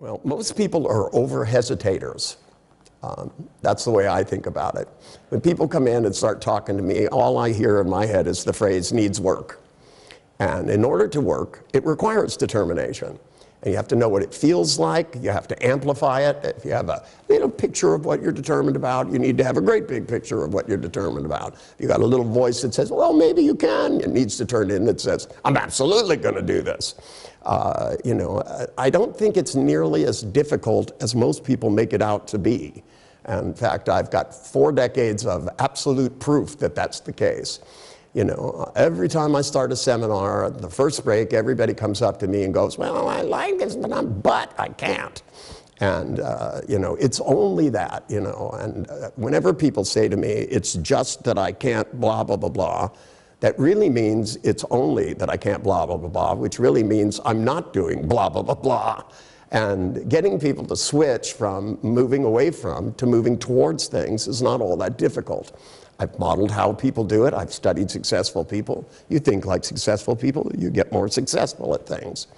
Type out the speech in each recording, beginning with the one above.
Well, most people are over hesitators. Um, that's the way I think about it. When people come in and start talking to me, all I hear in my head is the phrase needs work. And in order to work, it requires determination. And you have to know what it feels like. You have to amplify it. If you have a little picture of what you're determined about, you need to have a great big picture of what you're determined about. If you got a little voice that says, well, maybe you can, it needs to turn in that says, I'm absolutely going to do this. Uh, you know, I don't think it's nearly as difficult as most people make it out to be. in fact, I've got four decades of absolute proof that that's the case. You know, every time I start a seminar, the first break, everybody comes up to me and goes, well, I like this, but I'm but I can't. And, uh, you know, it's only that, you know. And uh, whenever people say to me, it's just that I can't blah, blah, blah, blah, that really means it's only that I can't blah, blah, blah, blah, which really means I'm not doing blah, blah, blah, blah. And getting people to switch from moving away from to moving towards things is not all that difficult. I've modeled how people do it. I've studied successful people. You think like successful people, you get more successful at things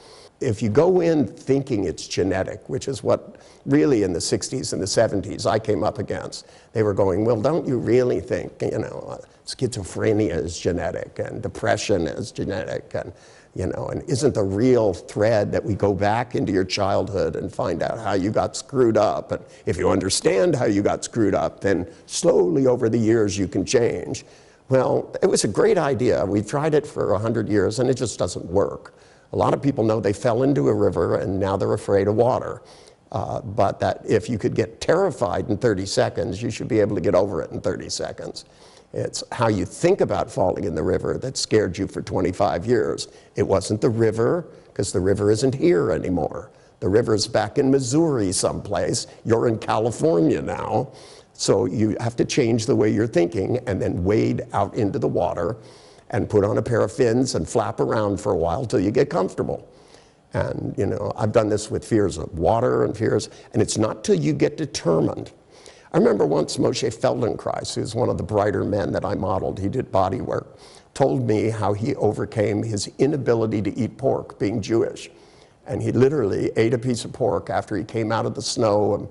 if you go in thinking it's genetic, which is what really in the 60s and the 70s I came up against, they were going, well, don't you really think, you know, schizophrenia is genetic and depression is genetic and, you know, and isn't the real thread that we go back into your childhood and find out how you got screwed up? And if you understand how you got screwed up, then slowly over the years you can change. Well, it was a great idea. We tried it for 100 years and it just doesn't work. A lot of people know they fell into a river and now they're afraid of water. Uh, but that if you could get terrified in 30 seconds, you should be able to get over it in 30 seconds. It's how you think about falling in the river that scared you for 25 years. It wasn't the river, because the river isn't here anymore. The river's back in Missouri someplace. You're in California now. So you have to change the way you're thinking and then wade out into the water and put on a pair of fins and flap around for a while till you get comfortable. And you know, I've done this with fears of water and fears, and it's not till you get determined. I remember once Moshe Feldenkrais, who's one of the brighter men that I modeled, he did body work, told me how he overcame his inability to eat pork being Jewish. And he literally ate a piece of pork after he came out of the snow and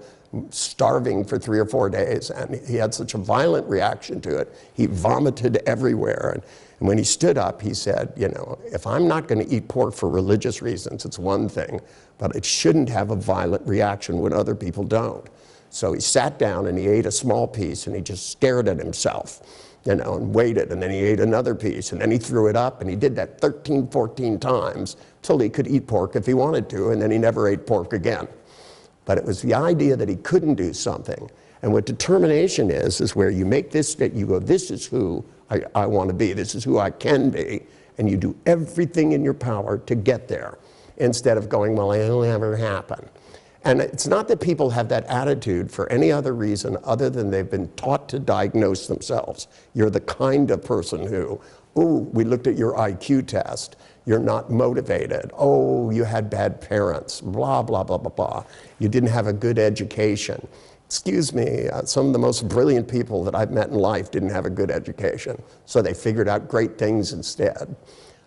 starving for three or four days, and he had such a violent reaction to it, he vomited everywhere. And, and when he stood up, he said, you know, if I'm not going to eat pork for religious reasons, it's one thing, but it shouldn't have a violent reaction when other people don't. So he sat down and he ate a small piece and he just stared at himself, you know, and waited. And then he ate another piece and then he threw it up and he did that 13, 14 times till he could eat pork if he wanted to. And then he never ate pork again. But it was the idea that he couldn't do something. And what determination is, is where you make this, you go, this is who I, I want to be, this is who I can be, and you do everything in your power to get there instead of going, well, it'll never happen. And it's not that people have that attitude for any other reason other than they've been taught to diagnose themselves. You're the kind of person who, Oh, we looked at your IQ test. You're not motivated. Oh, you had bad parents. Blah, blah, blah, blah, blah. You didn't have a good education. Excuse me, uh, some of the most brilliant people that I've met in life didn't have a good education. So they figured out great things instead.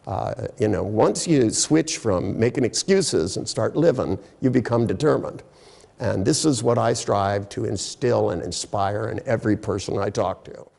Uh, you know, once you switch from making excuses and start living, you become determined. And this is what I strive to instill and inspire in every person I talk to.